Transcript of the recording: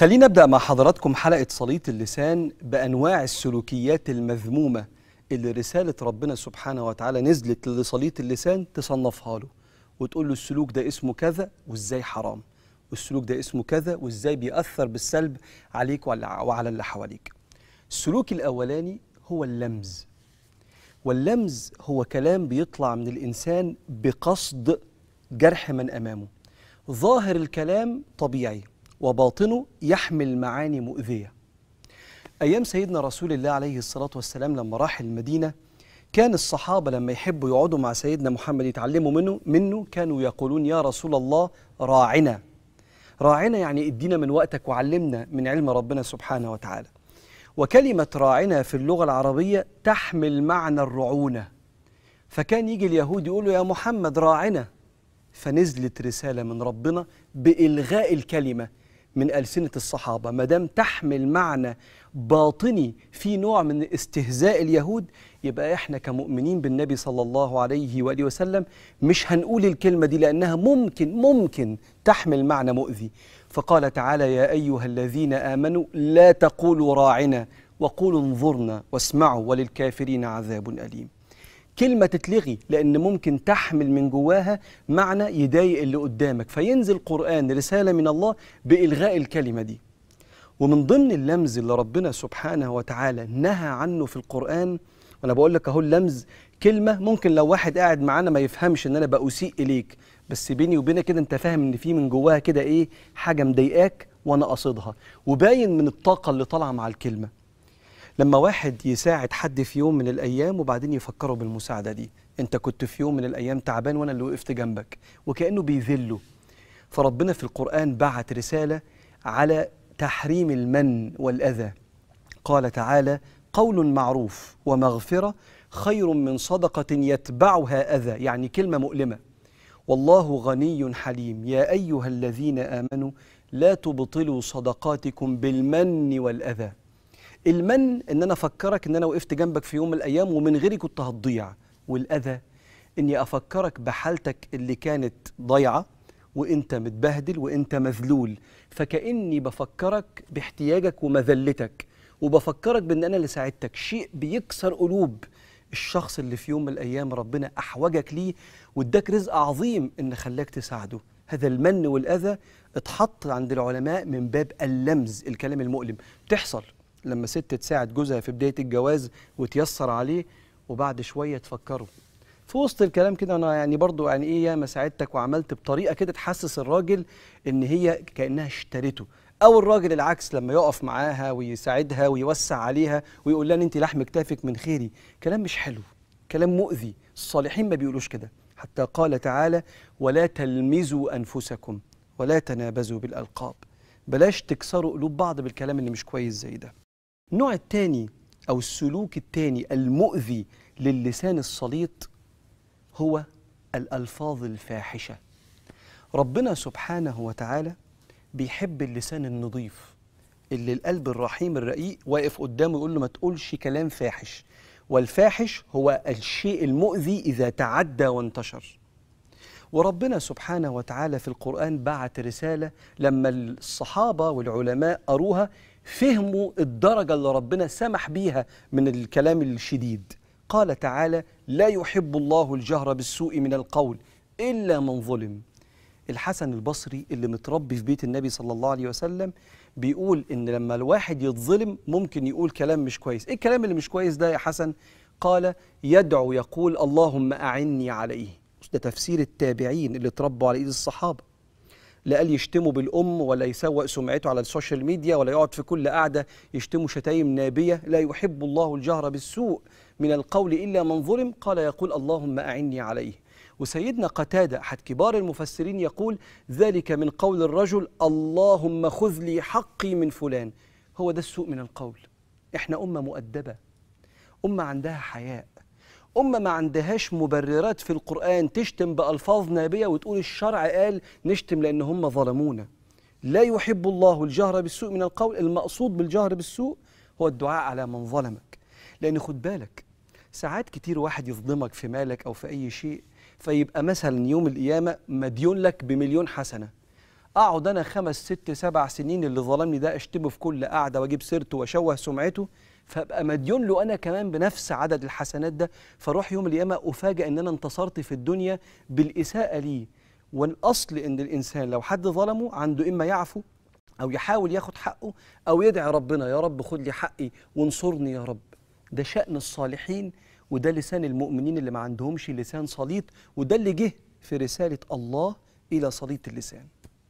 خلينا نبدأ مع حضراتكم حلقة صليط اللسان بأنواع السلوكيات المذمومة اللي رسالة ربنا سبحانه وتعالى نزلت لصليط اللسان تصنفها له وتقول له السلوك ده اسمه كذا وإزاي حرام والسلوك ده اسمه كذا وإزاي بيأثر بالسلب عليك وعلى اللي حواليك السلوك الأولاني هو اللمز واللمز هو كلام بيطلع من الإنسان بقصد جرح من أمامه ظاهر الكلام طبيعي وباطنه يحمل معاني مؤذية أيام سيدنا رسول الله عليه الصلاة والسلام لما راح المدينة كان الصحابة لما يحبوا يقعدوا مع سيدنا محمد يتعلموا منه منه كانوا يقولون يا رسول الله راعنا راعنا يعني ادينا من وقتك وعلمنا من علم ربنا سبحانه وتعالى وكلمة راعنا في اللغة العربية تحمل معنى الرعونة فكان يجي اليهود يقولوا يا محمد راعنا فنزلت رسالة من ربنا بإلغاء الكلمة من ألسنة الصحابة ما دام تحمل معنى باطني في نوع من استهزاء اليهود يبقى احنا كمؤمنين بالنبي صلى الله عليه واله وسلم مش هنقول الكلمه دي لانها ممكن ممكن تحمل معنى مؤذي فقال تعالى يا ايها الذين امنوا لا تقولوا راعنا وقولوا انظرنا واسمعوا وللكافرين عذاب اليم كلمة تتلغي لأن ممكن تحمل من جواها معنى يضايق اللي قدامك فينزل قرآن رسالة من الله بإلغاء الكلمة دي ومن ضمن اللمز اللي ربنا سبحانه وتعالى نهى عنه في القرآن وأنا بقول لك أهو اللمز كلمة ممكن لو واحد قاعد معانا ما يفهمش إن أنا بأسيء إليك بس بيني وبينك كده أنت فاهم إن في من جواها كده إيه حاجة مضايقاك وأنا قصدها وباين من الطاقة اللي طالعة مع الكلمة لما واحد يساعد حد في يوم من الايام وبعدين يفكره بالمساعده دي انت كنت في يوم من الايام تعبان وانا اللي وقفت جنبك وكانه بيذله فربنا في القران بعت رساله على تحريم المن والاذى قال تعالى قول معروف ومغفره خير من صدقه يتبعها اذى يعني كلمه مؤلمه والله غني حليم يا ايها الذين امنوا لا تبطلوا صدقاتكم بالمن والاذى المن ان انا افكرك ان انا وقفت جنبك في يوم من الايام ومن غيري كنت هتضيع والاذى اني افكرك بحالتك اللي كانت ضايعه وانت متبهدل وانت مذلول فكاني بفكرك باحتياجك ومذلتك وبفكرك بان انا اللي ساعدتك شيء بيكسر قلوب الشخص اللي في يوم من الايام ربنا احوجك ليه واداك رزق عظيم ان خلاك تساعده هذا المن والاذى اتحط عند العلماء من باب اللمز الكلام المؤلم بتحصل لما ست تساعد جوزها في بدايه الجواز وتيسر عليه وبعد شويه تفكره في وسط الكلام كده انا يعني برضو يعني ايه ياما ساعدتك وعملت بطريقه كده تحسس الراجل ان هي كانها اشترته او الراجل العكس لما يقف معاها ويساعدها ويوسع عليها ويقول لها ان انت لحم كتافك من خيري كلام مش حلو كلام مؤذي الصالحين ما بيقولوش كده حتى قال تعالى ولا تلمزوا انفسكم ولا تنابزوا بالالقاب بلاش تكسروا قلوب بعض بالكلام اللي مش كويس زي ده النوع الثاني أو السلوك الثاني المؤذي للسان السليط هو الألفاظ الفاحشة ربنا سبحانه وتعالى بيحب اللسان النظيف اللي القلب الرحيم الرقيق واقف قدامه يقول له ما تقولش كلام فاحش والفاحش هو الشيء المؤذي إذا تعدى وانتشر وربنا سبحانه وتعالى في القرآن بعت رسالة لما الصحابة والعلماء قروها فهموا الدرجة اللي ربنا سمح بيها من الكلام الشديد قال تعالى لا يحب الله الجهر بالسوء من القول إلا من ظلم الحسن البصري اللي متربي في بيت النبي صلى الله عليه وسلم بيقول إن لما الواحد يتظلم ممكن يقول كلام مش كويس إيه الكلام اللي مش كويس ده يا حسن قال يدعو يقول اللهم أعني عليه ده تفسير التابعين اللي تربوا على إيد الصحابة لقال يشتموا بالام ولا يسوق سمعته على السوشيال ميديا ولا يقعد في كل قعده يشتموا شتايم نابيه لا يحب الله الجهر بالسوء من القول الا من ظلم قال يقول اللهم اعني عليه وسيدنا قتاده احد كبار المفسرين يقول ذلك من قول الرجل اللهم خذ لي حقي من فلان هو ده السوء من القول احنا امه مؤدبه امه عندها حياء أمة ما عندهاش مبررات في القرآن تشتم بألفاظ نابية وتقول الشرع قال نشتم لأن هم ظلمونا لا يحب الله الجهر بالسوء من القول المقصود بالجهر بالسوء هو الدعاء على من ظلمك لأن خد بالك ساعات كتير واحد يظلمك في مالك أو في أي شيء فيبقى مثلا يوم القيامة مديون لك بمليون حسنة أقعد أنا خمس ست سبع سنين اللي ظلمني ده أشتمه في كل قعدة وأجيب سيرته وأشوه سمعته فابقى مديون له انا كمان بنفس عدد الحسنات ده فاروح يوم القيامه افاجئ ان انا انتصرت في الدنيا بالاساءه ليه والاصل ان الانسان لو حد ظلمه عنده اما يعفو او يحاول ياخد حقه او يدعي ربنا يا رب خد لي حقي وانصرني يا رب ده شأن الصالحين وده لسان المؤمنين اللي ما عندهمش لسان صليط وده اللي جه في رسالة الله إلى صليط اللسان